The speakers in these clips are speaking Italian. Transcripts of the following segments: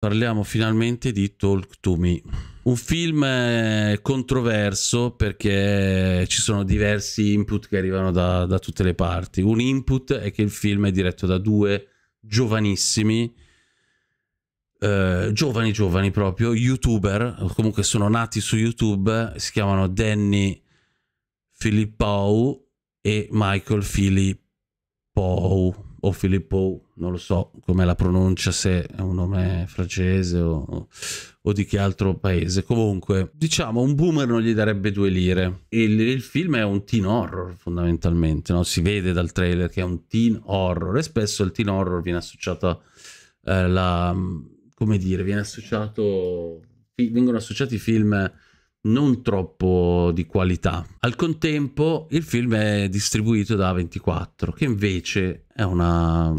Parliamo finalmente di Talk to Me, un film eh, controverso perché ci sono diversi input che arrivano da, da, tutte le parti. Un input è che il film è diretto da due giovanissimi, eh, giovani giovani proprio, youtuber, comunque sono nati su YouTube, si chiamano Danny Filippau e Michael Filippau o Filippo, non lo so come la pronuncia, se è un nome francese o, o, di che altro paese. Comunque, diciamo, un boomer non gli darebbe due lire. Il, il film è un teen horror fondamentalmente, no? si vede dal trailer che è un teen horror e spesso il teen horror viene associato eh, la... come dire, viene associato... vengono associati film non troppo di qualità. Al contempo il film è distribuito da 24, che invece è una,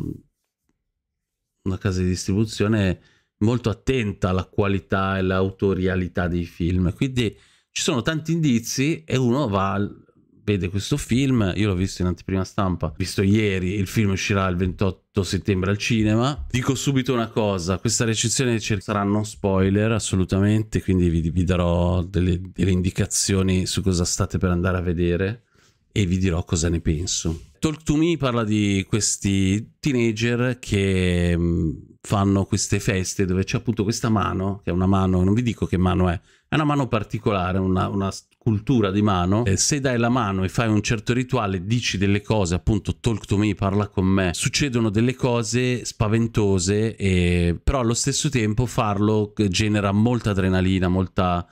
una casa di distribuzione molto attenta alla qualità e all'autorialità dei film. Quindi ci sono tanti indizi e uno va vede questo film, io l'ho visto in anteprima stampa, visto ieri, il film uscirà il 28 settembre al cinema. Dico subito una cosa, questa recensione sarà non spoiler assolutamente, quindi vi, vi darò delle, delle indicazioni su cosa state per andare a vedere e vi dirò cosa ne penso. Talk to Me parla di questi teenager che mm, fanno queste feste dove c'è appunto questa mano, che è una mano, non vi dico che mano è, è una mano particolare, una, una cultura di mano. Eh, se dai la mano e fai un certo rituale, dici delle cose, appunto, talk to me, parla con me, succedono delle cose spaventose, e... però allo stesso tempo farlo eh, genera molta adrenalina, molta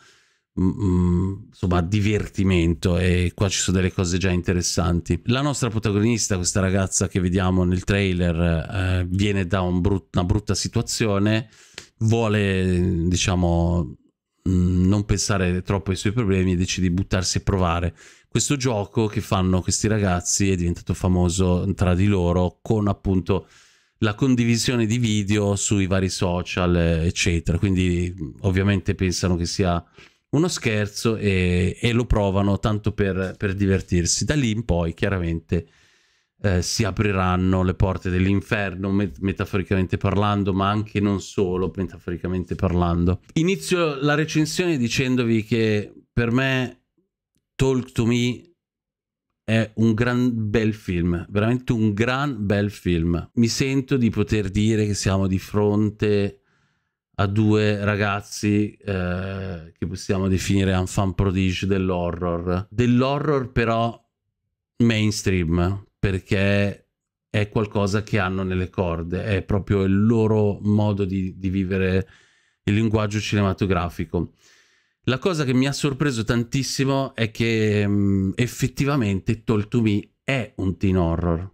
mm, mm, insomma divertimento e qua ci sono delle cose già interessanti la nostra protagonista questa ragazza che vediamo nel trailer eh, viene da un brut una brutta situazione vuole diciamo Mm, non pensare troppo ai suoi problemi e decide di buttarsi a provare. Questo gioco che fanno questi ragazzi è diventato famoso tra di loro con appunto la condivisione di video sui vari social, eccetera. Quindi mm, ovviamente pensano che sia uno scherzo e, e lo provano tanto per, per divertirsi. Da lì in poi chiaramente eh, si apriranno le porte dell'inferno, met- metaforicamente parlando, ma anche non solo, metaforicamente parlando. Inizio la recensione dicendovi che per me Talk to Me è un gran bel film, veramente un gran bel film. Mi sento di poter dire che siamo di fronte a due ragazzi eh, che possiamo definire un fan prodigio dell'horror. Dell'horror però mainstream, perché è qualcosa che hanno nelle corde, è proprio il loro modo di, di vivere il linguaggio cinematografico. La cosa che mi ha sorpreso tantissimo è che um, effettivamente Talk to Me è un teen horror.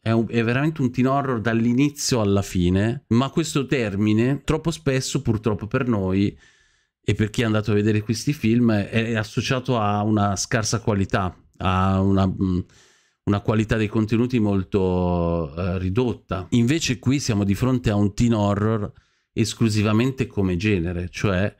È, un, è veramente un teen horror dall'inizio alla fine, ma questo termine troppo spesso purtroppo per noi e per chi è andato a vedere questi film è associato a una scarsa qualità, a una... Mh, mm, una qualità dei contenuti molto eh, ridotta. Invece qui siamo di fronte a un teen horror esclusivamente come genere, cioè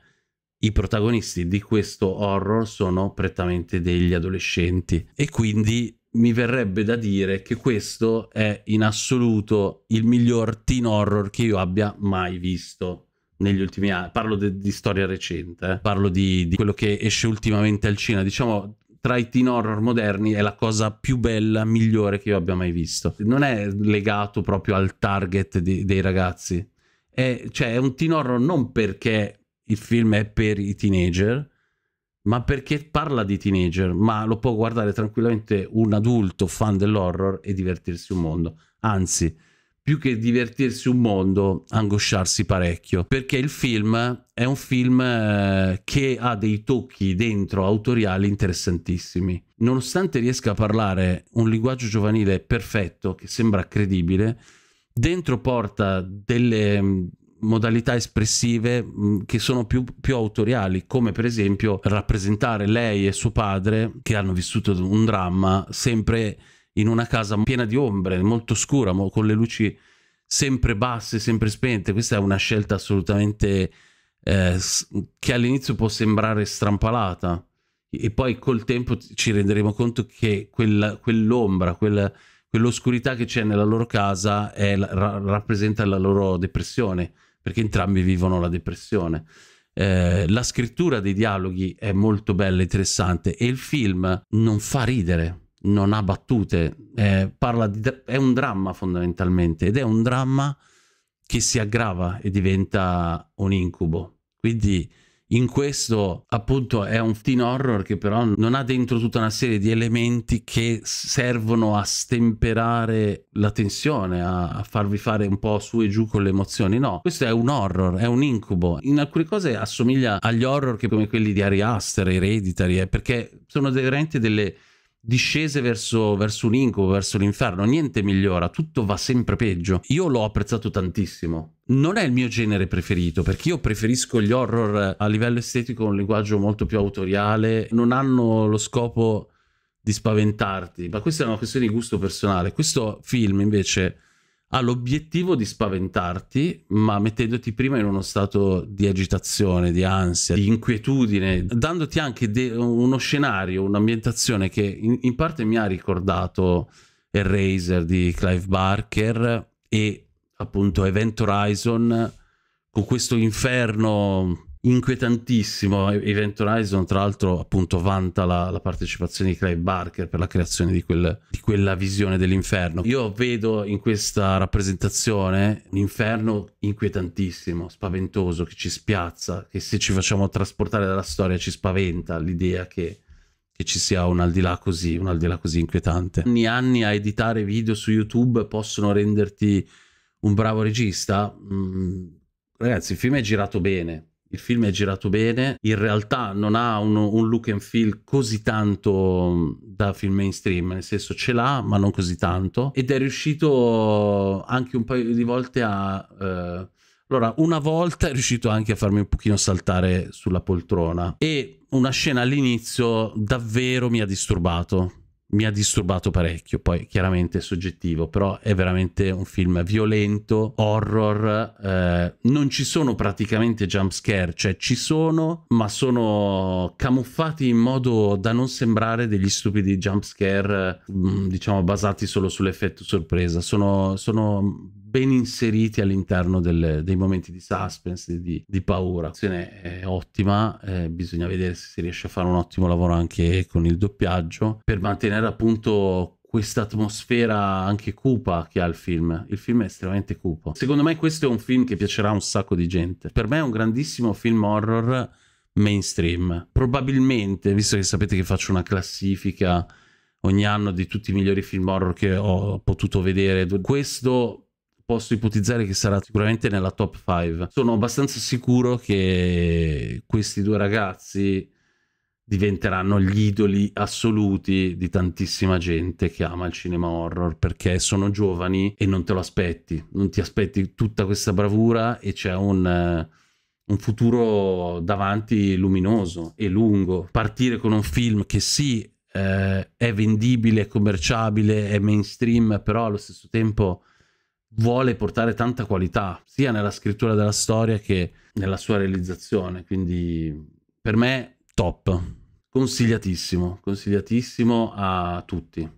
i protagonisti di questo horror sono prettamente degli adolescenti e quindi mi verrebbe da dire che questo è in assoluto il miglior teen horror che io abbia mai visto negli ultimi anni. Parlo di, di storia recente, eh. parlo di, di, quello che esce ultimamente al cinema. Diciamo, tra i teen horror moderni è la cosa più bella, migliore che io abbia mai visto. Non è legato proprio al target di, dei ragazzi. È, cioè, è un teen horror non perché il film è per i teenager, ma perché parla di teenager, ma lo può guardare tranquillamente un adulto fan dell'horror e divertirsi un mondo. Anzi, più che divertirsi un mondo, angosciarsi parecchio, perché il film è un film eh, che ha dei tocchi dentro autoriali interessantissimi. Nonostante riesca a parlare un linguaggio giovanile perfetto, che sembra credibile, dentro porta delle mm, modalità espressive mm, che sono più, più, autoriali, come per esempio rappresentare lei e suo padre che hanno vissuto un dramma sempre in una casa piena di ombre, molto scura, con le luci sempre basse, sempre spente. Questa è una scelta assolutamente eh, che all'inizio può sembrare strampalata e poi col tempo ci renderemo conto che quell'ombra, quella, quell'oscurità che c'è nella loro casa è, ra rappresenta la loro depressione, perché entrambi vivono la depressione. Eh, la scrittura dei dialoghi è molto bella e interessante e il film non fa ridere non ha battute, eh, di, è un dramma fondamentalmente ed è un dramma che si aggrava e diventa un incubo. Quindi in questo appunto è un teen horror che però non ha dentro tutta una serie di elementi che servono a stemperare la tensione, a, a farvi fare un po' su e giù con le emozioni. No, questo è un horror, è un incubo. In alcune cose assomiglia agli horror che come quelli di Ari Aster, Hereditary, eh, perché sono veramente delle discese verso, verso un incubo, verso l'inferno, niente migliora, tutto va sempre peggio. Io l'ho apprezzato tantissimo. Non è il mio genere preferito, perché io preferisco gli horror a livello estetico, un linguaggio molto più autoriale, non hanno lo scopo di spaventarti, ma questa è una questione di gusto personale. Questo film invece ha l'obiettivo di spaventarti, ma mettendoti prima in uno stato di agitazione, di ansia, di inquietudine, dandoti anche de- uno scenario, un'ambientazione che in, in parte mi ha ricordato Eraser di Clive Barker e appunto Event Horizon con questo inferno inquietantissimo. Event Horizon, tra l'altro, appunto, vanta la, la, partecipazione di Clive Barker per la creazione di, quel, di quella visione dell'inferno. Io vedo in questa rappresentazione un inferno inquietantissimo, spaventoso, che ci spiazza, che se ci facciamo trasportare dalla storia ci spaventa l'idea che che ci sia un al di là così, un al di là così inquietante. Ogni anni a editare video su YouTube possono renderti un bravo regista? Mm, ragazzi, il film è girato bene, il film è girato bene, in realtà non ha un, un look and feel così tanto mm, da film mainstream, nel senso ce l'ha ma non così tanto ed è riuscito eh, anche un paio di volte a... Eh... allora, una volta è riuscito anche a farmi un pochino saltare sulla poltrona e una scena all'inizio davvero mi ha disturbato mi ha disturbato parecchio, poi chiaramente è soggettivo, però è veramente un film violento, horror, eh, non ci sono praticamente jump scare, cioè ci sono, ma sono camuffati in modo da non sembrare degli stupidi jump scare, mm, diciamo basati solo sull'effetto sorpresa, sono, sono ben inseriti all'interno del, dei momenti di suspense, di, di paura. L'azione è ottima, eh, bisogna vedere se si riesce a fare un ottimo lavoro anche con il doppiaggio per mantenere appunto questa atmosfera anche cupa che ha il film. Il film è estremamente cupo. Secondo me questo è un film che piacerà a un sacco di gente. Per me è un grandissimo film horror mainstream. Probabilmente, visto che sapete che faccio una classifica ogni anno di tutti i migliori film horror che ho potuto vedere, questo posso ipotizzare che sarà sicuramente nella top 5. Sono abbastanza sicuro che questi due ragazzi diventeranno gli idoli assoluti di tantissima gente che ama il cinema horror perché sono giovani e non te lo aspetti, non ti aspetti tutta questa bravura e c'è un eh, un futuro davanti luminoso e lungo. Partire con un film che sì, eh, è vendibile, è commerciabile, è mainstream, però allo stesso tempo vuole portare tanta qualità, sia nella scrittura della storia che nella sua realizzazione. Quindi per me top, consigliatissimo, consigliatissimo a tutti.